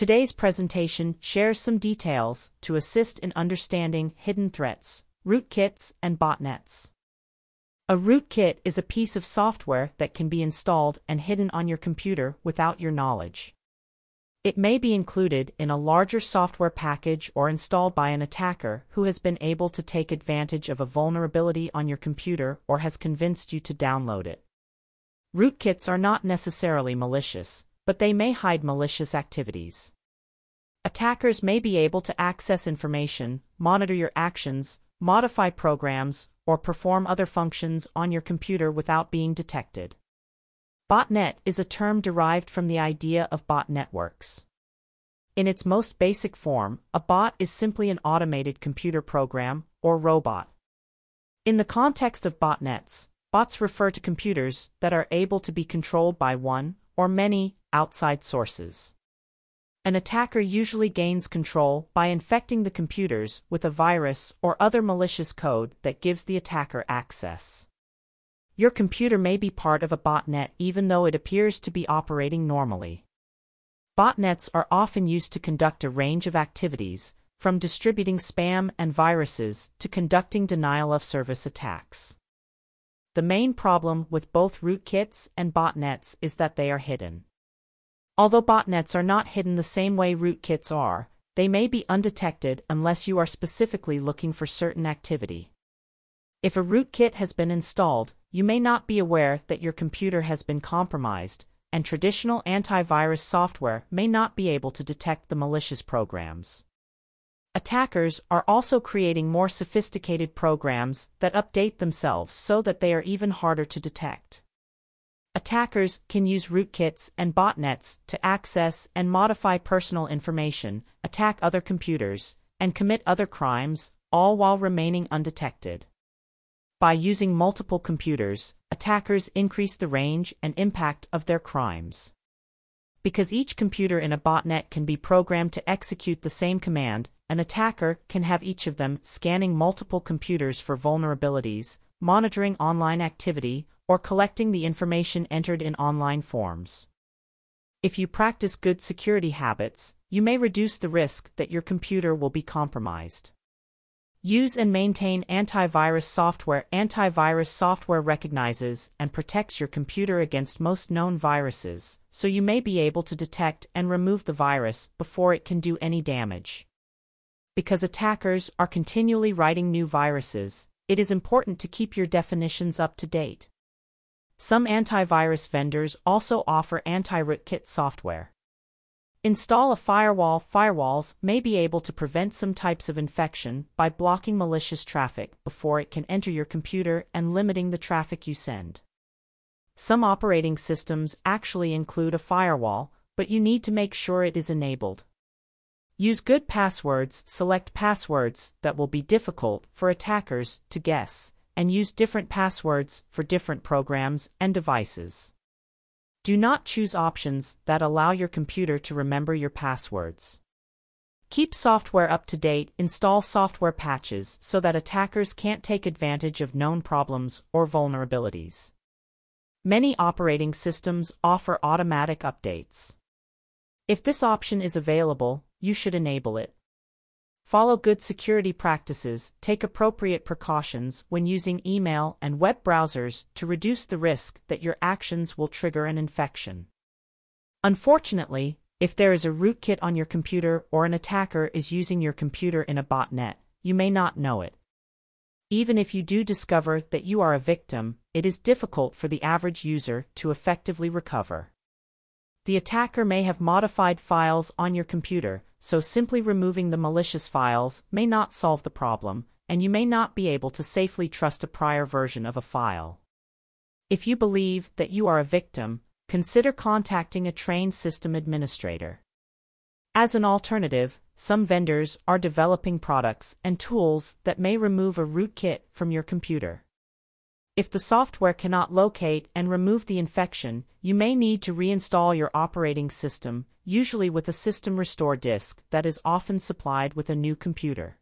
Today's presentation shares some details to assist in understanding hidden threats, rootkits, and botnets. A rootkit is a piece of software that can be installed and hidden on your computer without your knowledge. It may be included in a larger software package or installed by an attacker who has been able to take advantage of a vulnerability on your computer or has convinced you to download it. Rootkits are not necessarily malicious, but they may hide malicious activities. Attackers may be able to access information, monitor your actions, modify programs, or perform other functions on your computer without being detected. Botnet is a term derived from the idea of bot networks. In its most basic form, a bot is simply an automated computer program, or robot. In the context of botnets, bots refer to computers that are able to be controlled by one, or many, outside sources. An attacker usually gains control by infecting the computers with a virus or other malicious code that gives the attacker access. Your computer may be part of a botnet even though it appears to be operating normally. Botnets are often used to conduct a range of activities, from distributing spam and viruses to conducting denial-of-service attacks. The main problem with both rootkits and botnets is that they are hidden. Although botnets are not hidden the same way rootkits are, they may be undetected unless you are specifically looking for certain activity. If a rootkit has been installed, you may not be aware that your computer has been compromised, and traditional antivirus software may not be able to detect the malicious programs. Attackers are also creating more sophisticated programs that update themselves so that they are even harder to detect. Attackers can use rootkits and botnets to access and modify personal information, attack other computers, and commit other crimes, all while remaining undetected. By using multiple computers, attackers increase the range and impact of their crimes. Because each computer in a botnet can be programmed to execute the same command, an attacker can have each of them scanning multiple computers for vulnerabilities, monitoring online activity, or collecting the information entered in online forms. If you practice good security habits, you may reduce the risk that your computer will be compromised. Use and maintain antivirus software. Antivirus software recognizes and protects your computer against most known viruses, so you may be able to detect and remove the virus before it can do any damage. Because attackers are continually writing new viruses, it is important to keep your definitions up to date. Some antivirus vendors also offer anti-rootkit software. Install a firewall. Firewalls may be able to prevent some types of infection by blocking malicious traffic before it can enter your computer and limiting the traffic you send. Some operating systems actually include a firewall, but you need to make sure it is enabled. Use good passwords, select passwords that will be difficult for attackers to guess and use different passwords for different programs and devices. Do not choose options that allow your computer to remember your passwords. Keep software up to date, install software patches so that attackers can't take advantage of known problems or vulnerabilities. Many operating systems offer automatic updates. If this option is available, you should enable it. Follow good security practices, take appropriate precautions when using email and web browsers to reduce the risk that your actions will trigger an infection. Unfortunately, if there is a rootkit on your computer or an attacker is using your computer in a botnet, you may not know it. Even if you do discover that you are a victim, it is difficult for the average user to effectively recover. The attacker may have modified files on your computer, so simply removing the malicious files may not solve the problem, and you may not be able to safely trust a prior version of a file. If you believe that you are a victim, consider contacting a trained system administrator. As an alternative, some vendors are developing products and tools that may remove a rootkit from your computer. If the software cannot locate and remove the infection, you may need to reinstall your operating system, usually with a system restore disk that is often supplied with a new computer.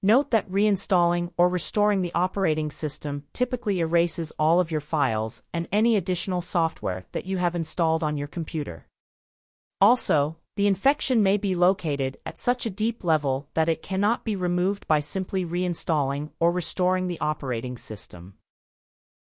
Note that reinstalling or restoring the operating system typically erases all of your files and any additional software that you have installed on your computer. Also, the infection may be located at such a deep level that it cannot be removed by simply reinstalling or restoring the operating system.